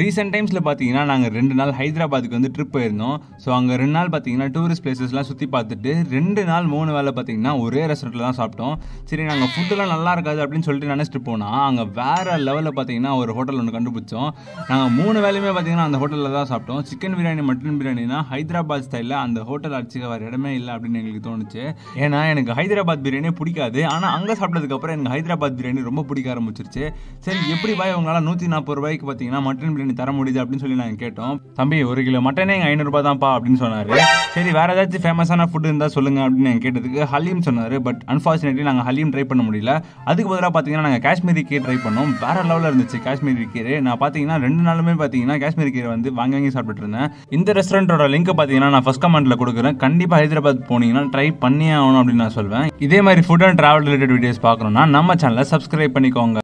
recent டைம்ஸில் பார்த்தீங்கன்னா நாங்கள் ரெண்டு நாள் ஹைதராபாத்துக்கு வந்து ட்ரிப் போயிருந்தோம் ஸோ அங்கே ரெண்டு நாள் பார்த்தீங்கன்னா டூரிஸ்ட் பிளேஸஸ்லாம் சுற்றி பார்த்துட்டு ரெண்டு நாள் மூணு வேலை பார்த்தீங்கன்னா ஒரே ரெஸ்டாரண்ட்டில் தான் சாப்பிட்டோம் சரி நாங்கள் ஃபுட்டெல்லாம் நல்லா இருக்காது அப்படின்னு சொல்லிட்டு நினச்சிட்டு போனால் அங்கே வேறு லெவலில் பார்த்தீங்கன்னா ஒரு ஹோட்டல் ஒன்று கண்டுபிடிச்சோம் நாங்கள் மூணு வேலையுமே பார்த்தீங்கன்னா அந்த ஹோட்டலில் தான் சாப்பிட்டோம் சிக்கன் பிரியாணி மட்டன் பிரியாணினா ஹைதராபாத் ஸ்டைலில் அந்த ஹோட்டல் அடிச்சுக்க வேறு இடமே இல்லை அப்படின்னு எங்களுக்கு தோணுச்சு ஏன்னா எனக்கு ஹைதராபாத் பிரியாணியே பிடிக்காது ஆனால் அங்கே சாப்பிட்டதுக்கப்புறம் எனக்கு ஹைதராபாத் பிரியாணி ரொம்ப பிடிக்க ஆரம்பிச்சிருச்சு சரி எப்படி பாய் உங்களால் நூற்றி நாற்பது ரூபாய்க்கு பார்த்தீங்கன்னா மட்டன் நீ தர முடியுது அப்படின்னு சொல்லி நாங்கள் கேட்டோம் தம்பி ஒரு கிலோ மட்டனே எங்கள் ஐநூறுபா தான்ப்பா அப்படின்னு சொன்னார் சரி வேறு ஏதாச்சும் ஃபேமஸான ஃபுட் இருந்தால் சொல்லுங்க அப்படின்னு நாங்கள் கேட்டதுக்கு ஹலீம் சொன்னார் பட் அன்ஃபார்ச்சுனேட்லி நாங்கள் ஹலீம் ட்ரை பண்ண முடியல அதுக்கு பதிலாக பார்த்தீங்கன்னா நாங்கள் காஷ்மீரி கீரை ட்ரை பண்ணோம் வேற லெவலில் இருந்துச்சு காஷ்மீரி கீரை நான் பார்த்தீங்கன்னா ரெண்டு நாளுமே பார்த்தீங்கன்னா காஷ்மீரி கீரை வந்து வாங்கி வாங்கி சாப்பிட்டுருந்தேன் இந்த ரெஸ்டாரண்ட்டோட லிங்க் பார்த்தீங்கன்னா நான் ஃபஸ்ட் கமெண்ட்டில் கொடுக்குறேன் கண்டிப்பாக ஹைதராபாத் போனீங்கன்னா ட்ரை பண்ணியே ஆகணும் அப்படின்னு நான் சொல்வேன் இதே மாதிரி food and travel related videos பார்க்கணும்னா நம்ம சேனலை சப்ஸ்கிரைப் பண்ணிக்கோங்க